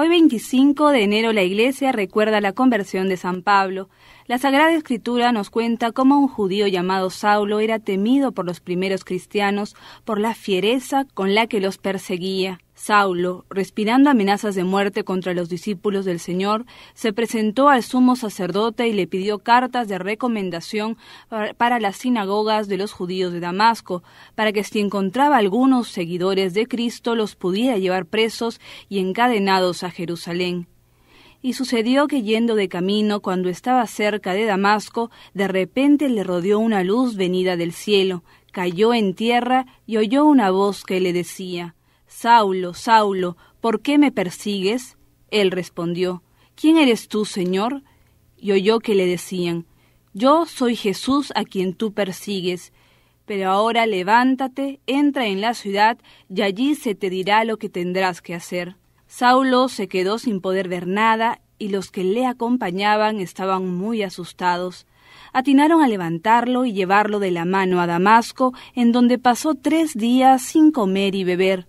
Hoy 25 de enero la Iglesia recuerda la conversión de San Pablo. La Sagrada Escritura nos cuenta cómo un judío llamado Saulo era temido por los primeros cristianos por la fiereza con la que los perseguía. Saulo, respirando amenazas de muerte contra los discípulos del Señor, se presentó al sumo sacerdote y le pidió cartas de recomendación para las sinagogas de los judíos de Damasco, para que si encontraba algunos seguidores de Cristo los pudiera llevar presos y encadenados a Jerusalén. Y sucedió que yendo de camino, cuando estaba cerca de Damasco, de repente le rodeó una luz venida del cielo, cayó en tierra y oyó una voz que le decía, Saulo, Saulo, ¿por qué me persigues? Él respondió, ¿quién eres tú, Señor? Y oyó que le decían, Yo soy Jesús a quien tú persigues, pero ahora levántate, entra en la ciudad, y allí se te dirá lo que tendrás que hacer. Saulo se quedó sin poder ver nada y los que le acompañaban estaban muy asustados. Atinaron a levantarlo y llevarlo de la mano a Damasco, en donde pasó tres días sin comer y beber.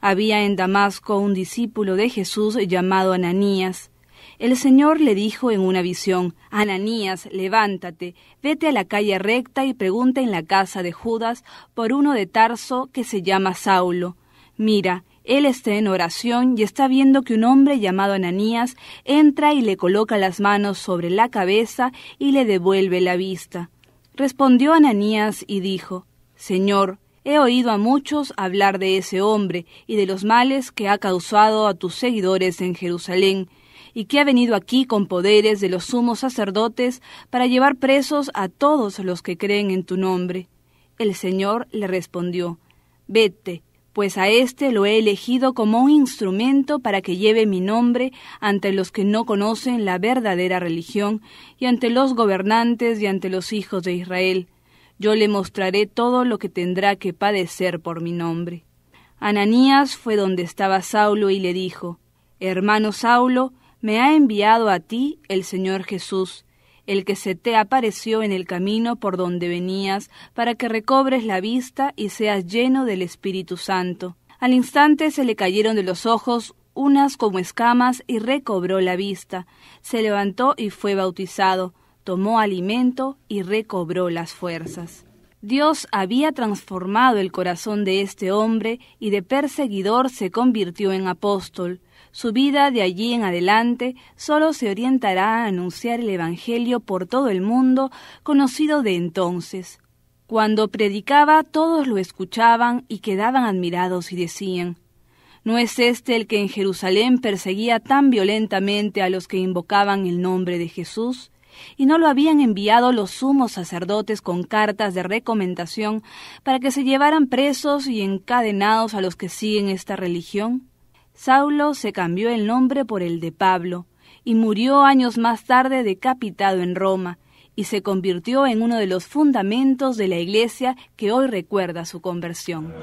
Había en Damasco un discípulo de Jesús llamado Ananías. El Señor le dijo en una visión, Ananías, levántate, vete a la calle recta y pregunta en la casa de Judas por uno de Tarso que se llama Saulo. Mira, él está en oración y está viendo que un hombre llamado Ananías entra y le coloca las manos sobre la cabeza y le devuelve la vista. Respondió Ananías y dijo, Señor, he oído a muchos hablar de ese hombre y de los males que ha causado a tus seguidores en Jerusalén, y que ha venido aquí con poderes de los sumos sacerdotes para llevar presos a todos los que creen en tu nombre. El Señor le respondió, Vete, pues a éste lo he elegido como un instrumento para que lleve mi nombre ante los que no conocen la verdadera religión, y ante los gobernantes y ante los hijos de Israel. Yo le mostraré todo lo que tendrá que padecer por mi nombre. Ananías fue donde estaba Saulo y le dijo, Hermano Saulo, me ha enviado a ti el Señor Jesús, el que se te apareció en el camino por donde venías, para que recobres la vista y seas lleno del Espíritu Santo. Al instante se le cayeron de los ojos unas como escamas y recobró la vista. Se levantó y fue bautizado, tomó alimento y recobró las fuerzas. Dios había transformado el corazón de este hombre y de perseguidor se convirtió en apóstol. Su vida de allí en adelante solo se orientará a anunciar el Evangelio por todo el mundo conocido de entonces. Cuando predicaba todos lo escuchaban y quedaban admirados y decían, ¿No es este el que en Jerusalén perseguía tan violentamente a los que invocaban el nombre de Jesús? y no lo habían enviado los sumos sacerdotes con cartas de recomendación para que se llevaran presos y encadenados a los que siguen esta religión? Saulo se cambió el nombre por el de Pablo, y murió años más tarde decapitado en Roma, y se convirtió en uno de los fundamentos de la iglesia que hoy recuerda su conversión.